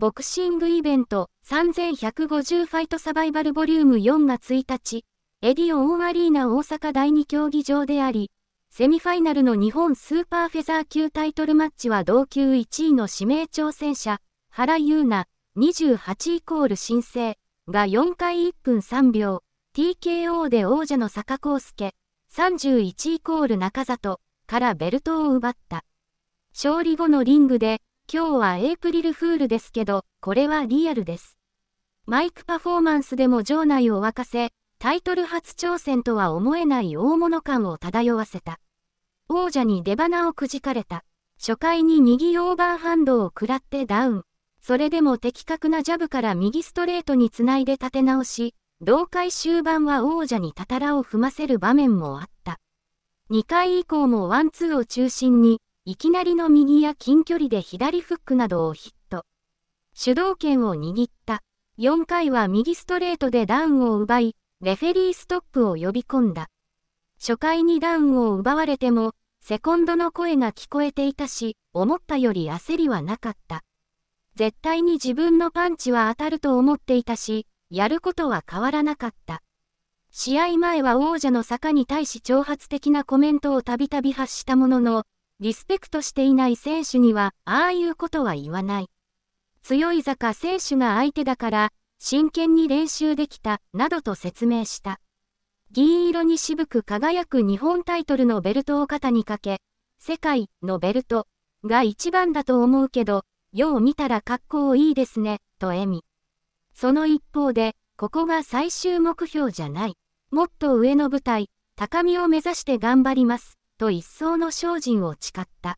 ボクシングイベント3150ファイトサバイバルボリューム4が1日、エディオンアリーナ大阪第2競技場であり、セミファイナルの日本スーパーフェザー級タイトルマッチは同級1位の指名挑戦者、原優奈、28イコール申請が4回1分3秒、TKO で王者の坂康介、31イコール中里からベルトを奪った。勝利後のリングで、今日はエイプリルフールですけど、これはリアルです。マイクパフォーマンスでも場内を沸かせ、タイトル初挑戦とは思えない大物感を漂わせた。王者に出花をくじかれた。初回に右オーバーハンドを食らってダウン。それでも的確なジャブから右ストレートにつないで立て直し、同回終盤は王者にたたらを踏ませる場面もあった。2回以降もワンツーを中心に、いきなりの右や近距離で左フックなどをヒット。主導権を握った。4回は右ストレートでダウンを奪い、レフェリーストップを呼び込んだ。初回にダウンを奪われても、セコンドの声が聞こえていたし、思ったより焦りはなかった。絶対に自分のパンチは当たると思っていたし、やることは変わらなかった。試合前は王者の坂に対し挑発的なコメントをたびたび発したものの、リスペクトしていない選手には、ああいうことは言わない。強い坂選手が相手だから、真剣に練習できた、などと説明した。銀色に渋く輝く日本タイトルのベルトを肩にかけ、世界のベルトが一番だと思うけど、よう見たら格好いいですね、と笑み。その一方で、ここが最終目標じゃない。もっと上の舞台、高みを目指して頑張ります。と一層の精進を誓った。